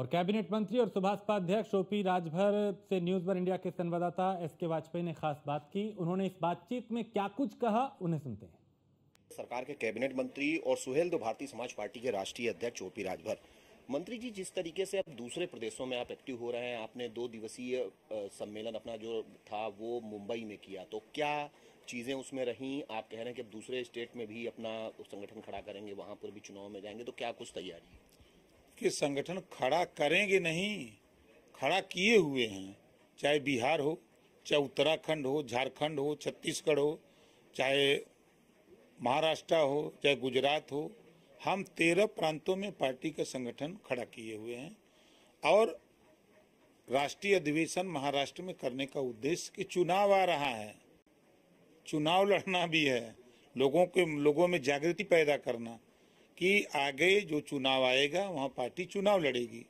और कैबिनेट मंत्री और सुभाष उपाध्यक्ष ओपी राजभर से न्यूज वन इंडिया के संवाददाता एस के वाजपेयी ने खास बात की उन्होंने इस बातचीत में क्या कुछ कहा उन्हें सुनते हैं सरकार के कैबिनेट मंत्री और सुहेल दो भारतीय समाज पार्टी के राष्ट्रीय अध्यक्ष ओपी राजभर मंत्री जी जिस तरीके से अब दूसरे प्रदेशों में आप एक्टिव हो रहे हैं आपने दो दिवसीय सम्मेलन अपना जो था वो मुंबई में किया तो क्या चीज़ें उसमें रहीं आप कह रहे हैं कि अब दूसरे स्टेट में भी अपना संगठन खड़ा करेंगे वहां पर भी चुनाव में जाएंगे तो क्या कुछ तैयारी है के संगठन खड़ा करेंगे नहीं खड़ा किए हुए हैं चाहे बिहार हो चाहे उत्तराखंड हो झारखंड हो छत्तीसगढ़ हो चाहे महाराष्ट्र हो चाहे गुजरात हो हम तेरह प्रांतों में पार्टी का संगठन खड़ा किए हुए हैं और राष्ट्रीय अधिवेशन महाराष्ट्र में करने का उद्देश्य कि चुनाव आ रहा है चुनाव लड़ना भी है लोगों के लोगों में जागृति पैदा करना कि आगे जो चुनाव आएगा वहाँ पार्टी चुनाव लड़ेगी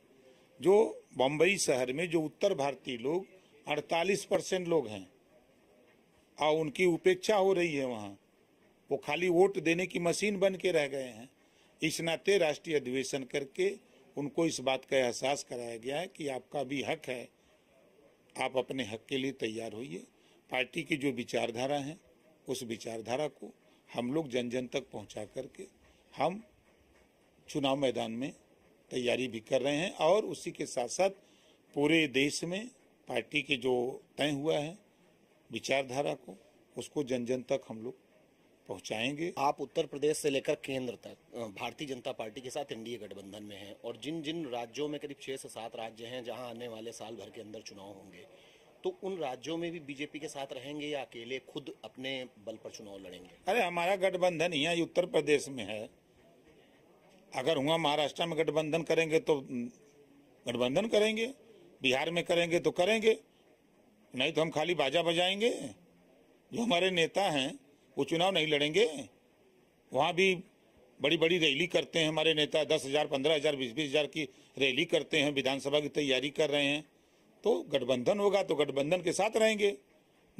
जो बम्बई शहर में जो उत्तर भारतीय लोग 48 परसेंट लोग हैं और उनकी उपेक्षा हो रही है वहाँ वो खाली वोट देने की मशीन बन के रह गए हैं इस नाते राष्ट्रीय अधिवेशन करके उनको इस बात का एहसास कराया गया है कि आपका भी हक है आप अपने हक के लिए तैयार होइए पार्टी की जो विचारधारा है उस विचारधारा को हम लोग जन जन तक पहुंचा करके हम चुनाव मैदान में तैयारी भी कर रहे हैं और उसी के साथ साथ पूरे देश में पार्टी के जो तय हुआ है विचारधारा को उसको जन जन तक हम लोग पहुंचाएंगे आप उत्तर प्रदेश से लेकर केंद्र तक भारतीय जनता पार्टी के साथ एनडीए गठबंधन में हैं और जिन जिन राज्यों में करीब छः से सात राज्य हैं जहां आने वाले साल भर के अंदर चुनाव होंगे तो उन राज्यों में भी बीजेपी के साथ रहेंगे या अकेले खुद अपने बल पर चुनाव लड़ेंगे अरे हमारा गठबंधन यहाँ उत्तर प्रदेश में है अगर हुआ महाराष्ट्र में गठबंधन करेंगे तो हम्म, गठबंधन करेंगे बिहार में करेंगे तो करेंगे नहीं तो हम खाली बाजा बजाएंगे जो हमारे नेता हैं वो चुनाव नहीं लड़ेंगे वहाँ भी बड़ी बड़ी रैली करते हैं हमारे नेता दस हज़ार पंद्रह हज़ार बीस बीस हज़ार की रैली करते हैं विधानसभा की तैयारी कर रहे हैं तो गठबंधन होगा तो गठबंधन के साथ रहेंगे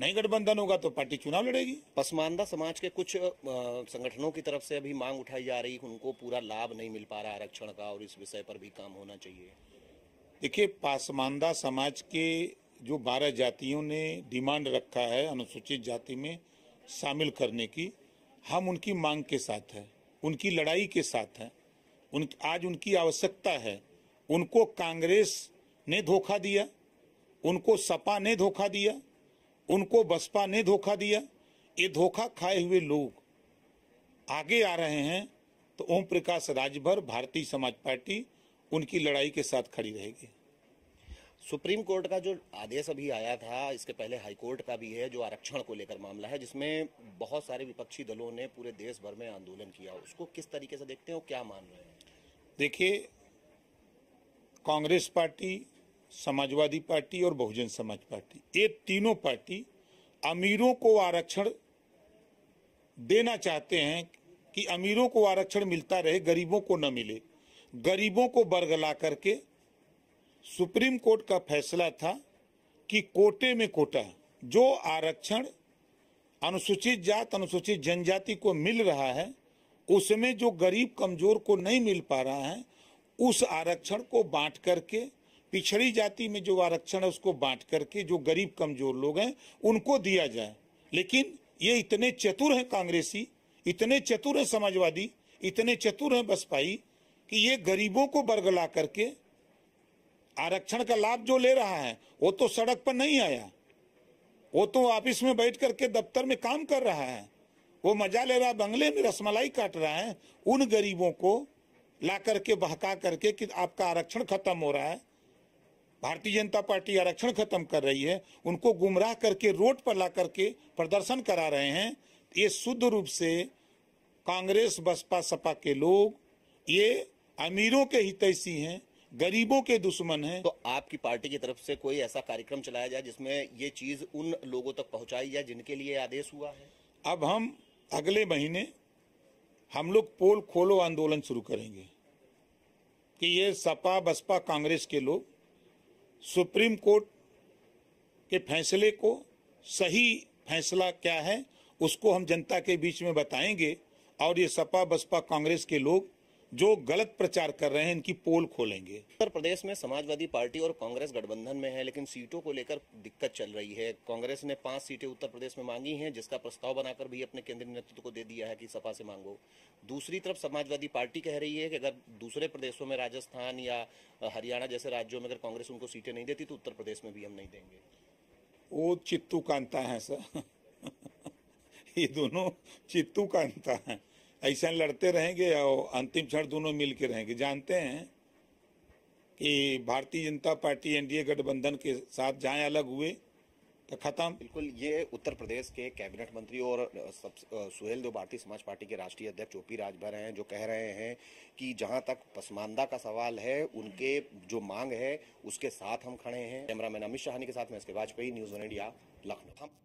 नहीं गठबंधन होगा तो पार्टी चुनाव लड़ेगी पसमानदा समाज के कुछ संगठनों की तरफ से अभी मांग उठाई जा रही उनको पूरा लाभ नहीं मिल पा रहा आरक्षण का और इस विषय पर भी काम होना चाहिए देखिए पासमानदा समाज के जो बारह जातियों ने डिमांड रखा है अनुसूचित जाति में शामिल करने की हम उनकी मांग के साथ हैं उनकी लड़ाई के साथ हैं उन आज उनकी आवश्यकता है उनको कांग्रेस ने धोखा दिया उनको सपा ने धोखा दिया उनको बसपा ने धोखा दिया ये धोखा खाए हुए लोग आगे आ रहे हैं तो ओम प्रकाश राजभर भारतीय समाज पार्टी उनकी लड़ाई के साथ खड़ी रहेगी सुप्रीम कोर्ट का जो आदेश अभी आया था इसके पहले हाई कोर्ट का भी है जो आरक्षण को लेकर मामला है जिसमें बहुत सारे विपक्षी दलों ने पूरे देश भर में आंदोलन किया उसको किस तरीके से देखते हैं और क्या मान रहे हैं देखिए कांग्रेस पार्टी समाजवादी पार्टी और बहुजन समाज पार्टी ये तीनों पार्टी अमीरों को आरक्षण देना चाहते हैं कि अमीरों को आरक्षण मिलता रहे गरीबों को न मिले गरीबों को बरगला करके सुप्रीम कोर्ट का फैसला था कि कोटे में कोटा जो आरक्षण अनुसूचित जात अनुसूचित जनजाति को मिल रहा है उसमें जो गरीब कमजोर को नहीं मिल पा रहा है उस आरक्षण को बांट करके पिछड़ी जाति में जो आरक्षण है उसको बांट करके जो गरीब कमजोर लोग हैं उनको दिया जाए लेकिन ये इतने चतुर हैं कांग्रेसी इतने चतुर हैं समाजवादी इतने चतुर हैं बसपाई कि ये गरीबों को बरगला करके आरक्षण का लाभ जो ले रहा है वो तो सड़क पर नहीं आया वो तो ऑफिस में बैठ करके दफ्तर में काम कर रहा है वो मजा ले रहा है बंगले में रसमलाई काट रहा है उन गरीबों को ला करके बहका करके कि आपका आरक्षण खत्म हो रहा है भारतीय जनता पार्टी आरक्षण खत्म कर रही है उनको गुमराह करके रोड पर ला करके प्रदर्शन करा रहे हैं ये शुद्ध रूप से कांग्रेस बसपा सपा के लोग ये अमीरों के हितैषी हैं गरीबों के दुश्मन हैं तो आपकी पार्टी की तरफ से कोई ऐसा कार्यक्रम चलाया जाए जिसमें ये चीज उन लोगों तक पहुंचाई जाए जिनके लिए आदेश हुआ है अब हम अगले महीने हम लोग पोल खोलो आंदोलन शुरू करेंगे कि ये सपा बसपा कांग्रेस के लोग सुप्रीम कोर्ट के फैसले को सही फैसला क्या है उसको हम जनता के बीच में बताएंगे और ये सपा बसपा कांग्रेस के लोग जो गलत प्रचार कर रहे हैं इनकी पोल खोलेंगे उत्तर प्रदेश में समाजवादी पार्टी और कांग्रेस गठबंधन में है लेकिन सीटों को लेकर दिक्कत चल रही है कांग्रेस ने पांच सीटें उत्तर प्रदेश में मांगी हैं जिसका प्रस्ताव बनाकर भी अपने केंद्रीय नेतृत्व को दे दिया है कि सपा से मांगो दूसरी तरफ समाजवादी पार्टी कह रही है कि अगर दूसरे प्रदेशों में राजस्थान या हरियाणा जैसे राज्यों में अगर कांग्रेस उनको सीटें नहीं देती तो उत्तर प्रदेश में भी हम नहीं देंगे वो चित्तू कांता है सर ये दोनों चित्तू कांता है ऐसा लड़ते रहेंगे और अंतिम क्षण दोनों मिल के रहेंगे जानते हैं कि भारतीय जनता पार्टी एनडीए गठबंधन के साथ जाए अलग हुए तो खत्म बिल्कुल ये उत्तर प्रदेश के कैबिनेट मंत्री और सुहेल देव भारतीय समाज पार्टी के राष्ट्रीय अध्यक्ष ओपी राजभर हैं जो कह रहे हैं कि जहां तक पसमानदा का सवाल है उनके जो मांग है उसके साथ हम खड़े हैं कैमरा मैन अमित शाहनी के साथ में इसके Vajpayee news one India Lucknow